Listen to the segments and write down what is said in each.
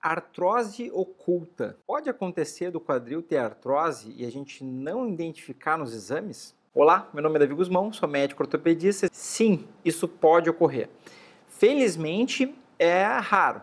Artrose oculta. Pode acontecer do quadril ter artrose e a gente não identificar nos exames? Olá, meu nome é Davi Guzmão, sou médico ortopedista. Sim, isso pode ocorrer. Felizmente, é raro.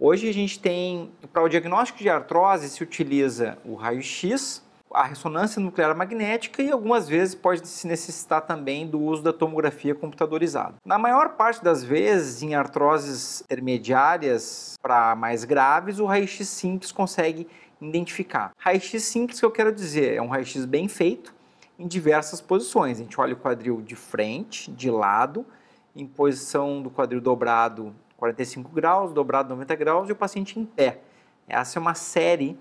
Hoje a gente tem, para o diagnóstico de artrose, se utiliza o raio-x, a ressonância nuclear magnética e algumas vezes pode se necessitar também do uso da tomografia computadorizada. Na maior parte das vezes, em artroses intermediárias para mais graves, o raio-x simples consegue identificar. Raio-x simples que eu quero dizer é um raio-x bem feito em diversas posições. A gente olha o quadril de frente, de lado, em posição do quadril dobrado 45 graus, dobrado 90 graus e o paciente em pé. Essa é uma série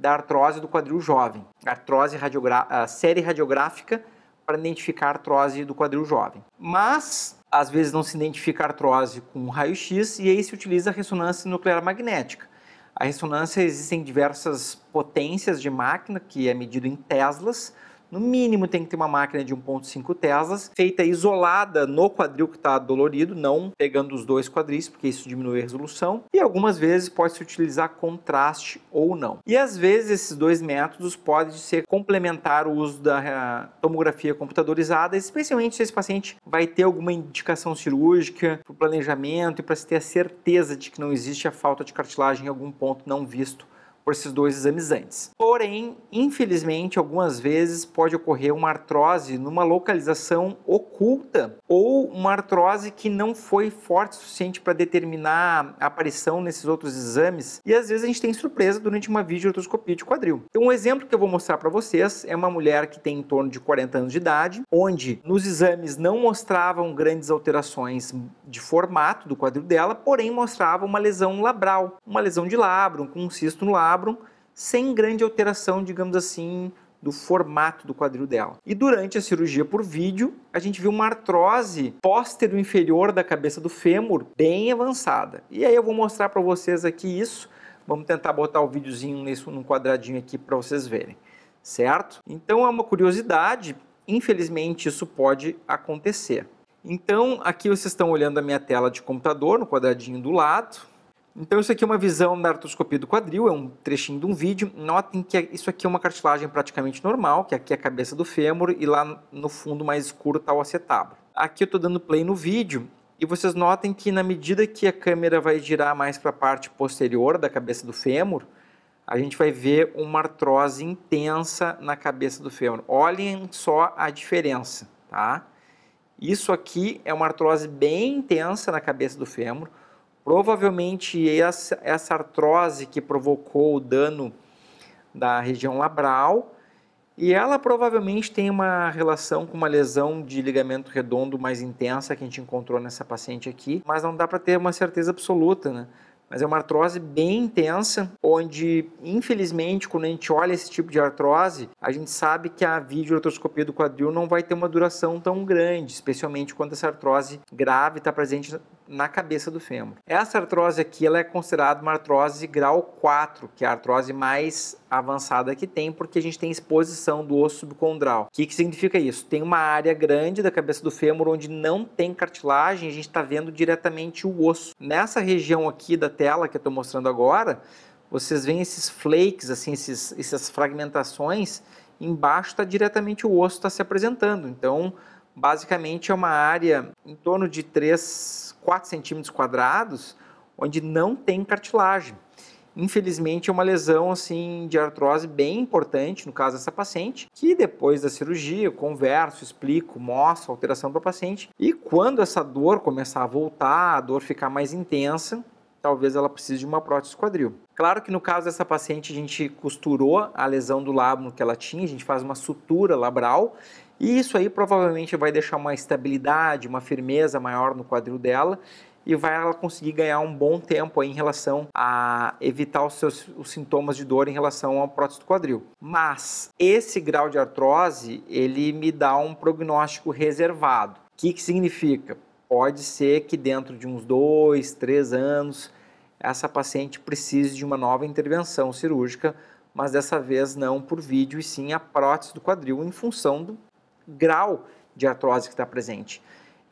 da artrose do quadril jovem, artrose radiogra série radiográfica para identificar artrose do quadril jovem. Mas às vezes não se identifica artrose com raio-x e aí se utiliza a ressonância nuclear magnética. A ressonância existem diversas potências de máquina que é medido em teslas no mínimo tem que ter uma máquina de 1.5 Teslas, feita isolada no quadril que está dolorido, não pegando os dois quadris, porque isso diminui a resolução. E algumas vezes pode-se utilizar contraste ou não. E às vezes esses dois métodos podem ser complementar o uso da eh, tomografia computadorizada, especialmente se esse paciente vai ter alguma indicação cirúrgica para o planejamento e para se ter a certeza de que não existe a falta de cartilagem em algum ponto não visto por esses dois exames antes. Porém, infelizmente, algumas vezes pode ocorrer uma artrose numa localização oculta ou uma artrose que não foi forte o suficiente para determinar a aparição nesses outros exames e às vezes a gente tem surpresa durante uma videoartroscopia de quadril. Então, um exemplo que eu vou mostrar para vocês é uma mulher que tem em torno de 40 anos de idade, onde nos exames não mostravam grandes alterações de formato do quadril dela, porém mostrava uma lesão labral, uma lesão de labrum com um cisto no labrum sem grande alteração, digamos assim, do formato do quadril dela. E durante a cirurgia por vídeo, a gente viu uma artrose póstero inferior da cabeça do fêmur bem avançada. E aí eu vou mostrar para vocês aqui isso. Vamos tentar botar o videozinho nesse, num quadradinho aqui para vocês verem, certo? Então é uma curiosidade, infelizmente isso pode acontecer. Então aqui vocês estão olhando a minha tela de computador no quadradinho do lado, então isso aqui é uma visão da artroscopia do quadril, é um trechinho de um vídeo. Notem que isso aqui é uma cartilagem praticamente normal, que aqui é a cabeça do fêmur e lá no fundo mais escuro está o acetábulo. Aqui eu estou dando play no vídeo e vocês notem que na medida que a câmera vai girar mais para a parte posterior da cabeça do fêmur, a gente vai ver uma artrose intensa na cabeça do fêmur. Olhem só a diferença, tá? Isso aqui é uma artrose bem intensa na cabeça do fêmur, Provavelmente essa, artrose que provocou o dano da região labral e ela provavelmente tem uma relação com uma lesão de ligamento redondo mais intensa que a gente encontrou nessa paciente aqui, mas não dá para ter uma certeza absoluta, né? Mas é uma artrose bem intensa, onde, infelizmente, quando a gente olha esse tipo de artrose, a gente sabe que a videoartroscopia do quadril não vai ter uma duração tão grande, especialmente quando essa artrose grave está presente na cabeça do fêmur. Essa artrose aqui ela é considerada uma artrose grau 4, que é a artrose mais avançada que tem, porque a gente tem exposição do osso subcondral. O que, que significa isso? Tem uma área grande da cabeça do fêmur onde não tem cartilagem, a gente está vendo diretamente o osso. Nessa região aqui da tela que eu estou mostrando agora, vocês veem esses flakes, assim, esses, essas fragmentações, embaixo está diretamente o osso está se apresentando. Então, basicamente é uma área em torno de 3, 4 centímetros quadrados, onde não tem cartilagem. Infelizmente é uma lesão assim de artrose bem importante no caso dessa paciente, que depois da cirurgia eu converso, explico, mostro a alteração para a paciente e quando essa dor começar a voltar, a dor ficar mais intensa, talvez ela precise de uma prótese quadril. Claro que no caso dessa paciente a gente costurou a lesão do labro que ela tinha, a gente faz uma sutura labral e isso aí provavelmente vai deixar uma estabilidade, uma firmeza maior no quadril dela e vai ela conseguir ganhar um bom tempo em relação a evitar os seus os sintomas de dor em relação ao prótese do quadril. Mas esse grau de artrose, ele me dá um prognóstico reservado. O que, que significa? Pode ser que dentro de uns dois, três anos, essa paciente precise de uma nova intervenção cirúrgica, mas dessa vez não por vídeo e sim a prótese do quadril em função do grau de artrose que está presente.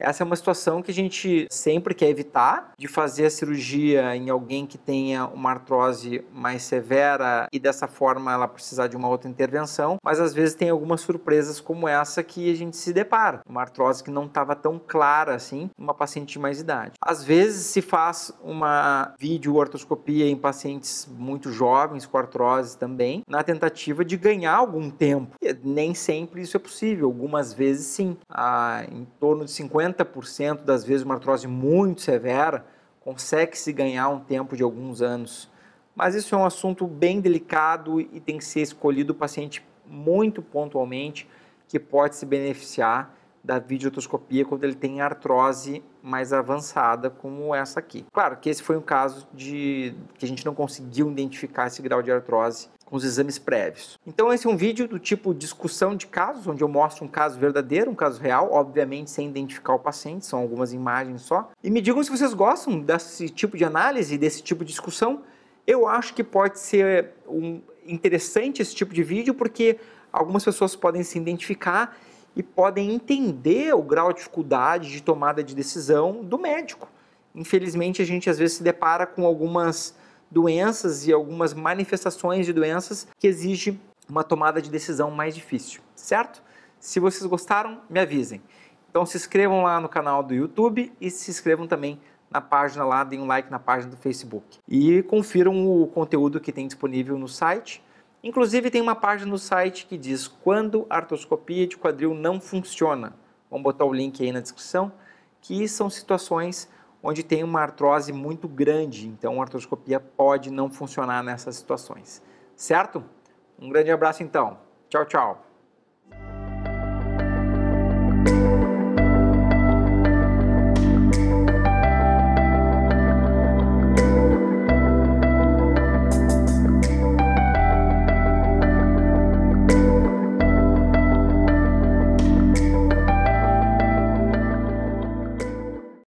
Essa é uma situação que a gente sempre quer evitar, de fazer a cirurgia em alguém que tenha uma artrose mais severa e dessa forma ela precisar de uma outra intervenção, mas às vezes tem algumas surpresas como essa que a gente se depara. Uma artrose que não estava tão clara assim, uma paciente de mais idade. Às vezes se faz uma videoortoscopia em pacientes muito jovens com artrose também, na tentativa de ganhar algum tempo. E nem sempre isso é possível, algumas vezes sim. Ah, em torno de 50 50% das vezes uma artrose muito severa, consegue-se ganhar um tempo de alguns anos. Mas isso é um assunto bem delicado e tem que ser escolhido o paciente muito pontualmente que pode se beneficiar da videotoscopia quando ele tem artrose mais avançada, como essa aqui. Claro que esse foi um caso de que a gente não conseguiu identificar esse grau de artrose com os exames prévios. Então esse é um vídeo do tipo discussão de casos, onde eu mostro um caso verdadeiro, um caso real, obviamente sem identificar o paciente, são algumas imagens só. E me digam se vocês gostam desse tipo de análise, desse tipo de discussão. Eu acho que pode ser um interessante esse tipo de vídeo porque algumas pessoas podem se identificar e podem entender o grau de dificuldade de tomada de decisão do médico. Infelizmente, a gente às vezes se depara com algumas doenças e algumas manifestações de doenças que exige uma tomada de decisão mais difícil, certo? Se vocês gostaram, me avisem. Então se inscrevam lá no canal do YouTube e se inscrevam também na página lá, deem um like na página do Facebook. E confiram o conteúdo que tem disponível no site. Inclusive tem uma página no site que diz quando a artroscopia de quadril não funciona. Vamos botar o link aí na descrição, que são situações onde tem uma artrose muito grande, então a artroscopia pode não funcionar nessas situações, certo? Um grande abraço então. Tchau, tchau.